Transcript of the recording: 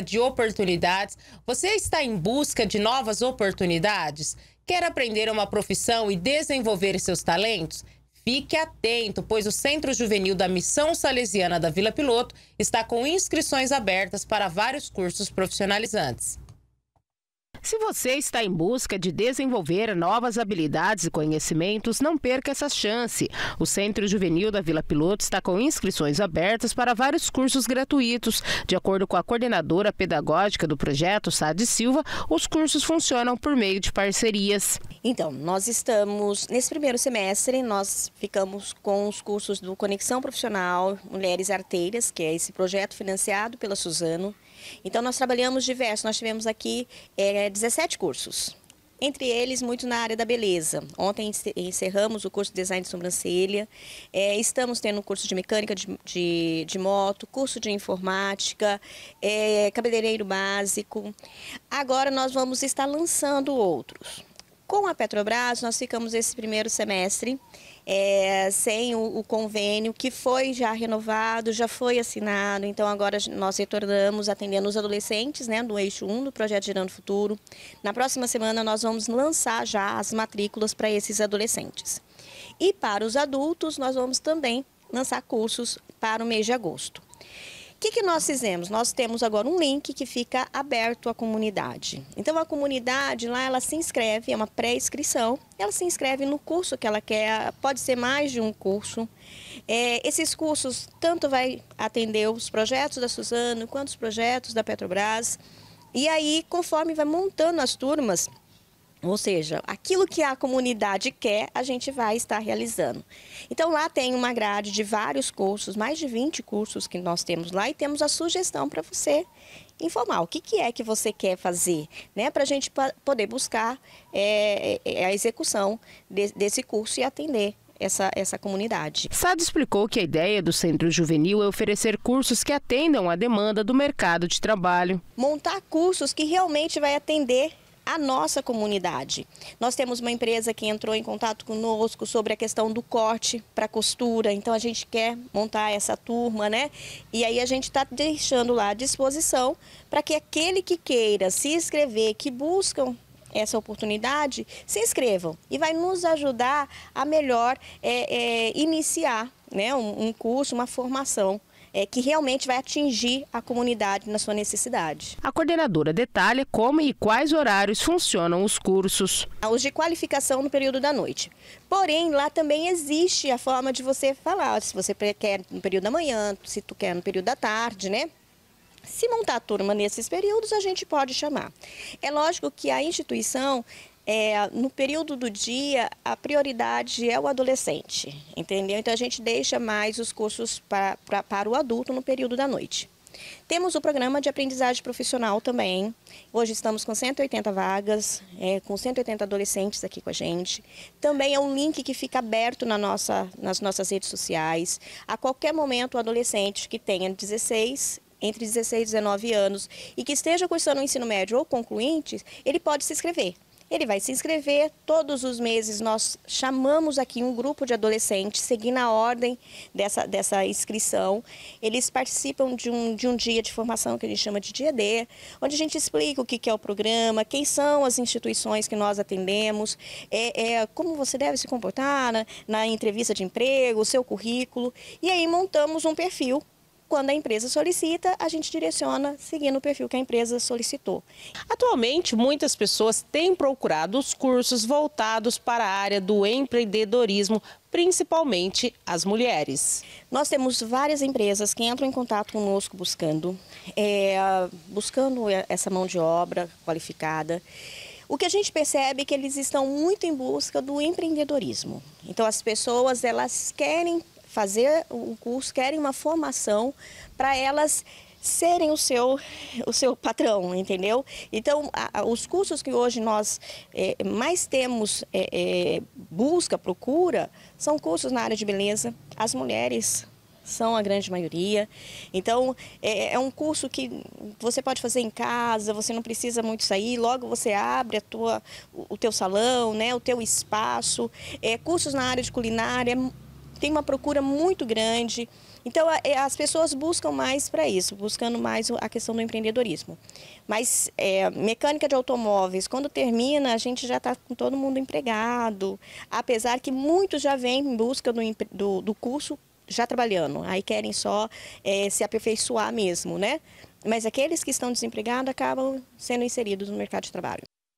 de oportunidades. Você está em busca de novas oportunidades? Quer aprender uma profissão e desenvolver seus talentos? Fique atento, pois o Centro Juvenil da Missão Salesiana da Vila Piloto está com inscrições abertas para vários cursos profissionalizantes. Se você está em busca de desenvolver novas habilidades e conhecimentos, não perca essa chance. O Centro Juvenil da Vila Piloto está com inscrições abertas para vários cursos gratuitos. De acordo com a coordenadora pedagógica do projeto, Sade Silva, os cursos funcionam por meio de parcerias. Então, nós estamos, nesse primeiro semestre, nós ficamos com os cursos do Conexão Profissional Mulheres Arteiras, que é esse projeto financiado pela Suzano, então, nós trabalhamos diversos, nós tivemos aqui é, 17 cursos. Entre eles, muito na área da beleza. Ontem encerramos o curso de design de sobrancelha. É, estamos tendo um curso de mecânica de, de, de moto, curso de informática, é, cabeleireiro básico. Agora nós vamos estar lançando outros. Com a Petrobras, nós ficamos esse primeiro semestre é, sem o, o, convênio, que foi já renovado, já foi assinado. Então, agora nós retornamos atendendo os adolescentes né, do eixo 1 do projeto Girando Futuro. Na próxima semana, nós vamos lançar já as matrículas para esses adolescentes. E para os adultos, nós vamos também lançar cursos para o mês de agosto. O que, que nós fizemos? Nós temos agora um link que fica aberto à comunidade. Então, a comunidade lá, ela se inscreve, é uma pré-inscrição, ela se inscreve no curso que ela quer, pode ser mais de um curso. É, esses cursos tanto vai atender os projetos da Suzano, quanto os projetos da Petrobras. E aí, conforme vai montando as turmas, ou seja, aquilo que a comunidade quer, a gente vai estar realizando. Então, lá tem uma grade de vários cursos, mais de 20 cursos que nós temos lá, e temos a sugestão para você informar o que, que é que você quer fazer, né, para a gente poder buscar é, é, é, a execução de, desse curso e atender essa, essa comunidade. Sado explicou que a ideia do Centro Juvenil é oferecer cursos que atendam a demanda do mercado de trabalho. Montar cursos que realmente vai atender a nossa comunidade. Nós temos uma empresa que entrou em contato conosco sobre a questão do corte para costura, então a gente quer montar essa turma, né? E aí a gente está deixando lá à disposição para que aquele que queira se inscrever, que buscam essa oportunidade, se inscrevam e vai nos ajudar a melhor é, é, iniciar né, um, um curso, uma formação é, que realmente vai atingir a comunidade na sua necessidade. A coordenadora detalha como e quais horários funcionam os cursos. Ah, os de qualificação no período da noite. Porém, lá também existe a forma de você falar, se você quer no período da manhã, se tu quer no período da tarde, né? Se montar turma nesses períodos, a gente pode chamar. É lógico que a instituição é, no período do dia, a prioridade é o adolescente, entendeu? Então a gente deixa mais os cursos para, para, para o adulto no período da noite. Temos o programa de aprendizagem profissional também. Hoje estamos com 180 vagas, é, com 180 adolescentes aqui com a gente. Também é um link que fica aberto na nossa, nas nossas redes sociais. A qualquer momento, o adolescente que tenha 16 entre 16 e 19 anos e que esteja cursando o ensino médio ou concluinte, ele pode se inscrever. Ele vai se inscrever. Todos os meses nós chamamos aqui um grupo de adolescentes, seguindo a ordem dessa, dessa inscrição. Eles participam de um, de um dia de formação que a gente chama de dia D, onde a gente explica o que, é o programa, quem são as instituições que nós atendemos, é, é como você deve se comportar na, na entrevista de emprego, o seu currículo. E aí montamos um perfil quando a empresa solicita, a gente direciona seguindo o perfil que a empresa solicitou. Atualmente, muitas pessoas têm procurado os cursos voltados para a área do empreendedorismo, principalmente as mulheres. Nós temos várias empresas que entram em contato conosco buscando, é, buscando essa mão de obra qualificada. O que a gente percebe é que eles estão muito em busca do empreendedorismo. Então as pessoas elas querem fazer o curso, querem uma formação para elas serem o seu, o seu patrão, entendeu? Então, a, a, os cursos que hoje nós é, mais temos é, é, busca, procura, são cursos na área de beleza. As mulheres são a grande maioria. Então, é, é, um curso que você pode fazer em casa, você não precisa muito sair, logo você abre a tua, o, o teu salão, né, o teu espaço. É, cursos na área de culinária, tem uma procura muito grande. Então, é, as pessoas buscam mais para isso, buscando mais a questão do empreendedorismo. Mas é, mecânica de automóveis, quando termina, a gente já está com todo mundo empregado, apesar que muitos já vêm em busca do, do, do curso já trabalhando, aí querem só é, se aperfeiçoar mesmo, né? Mas aqueles que estão desempregados acabam sendo inseridos no mercado de trabalho.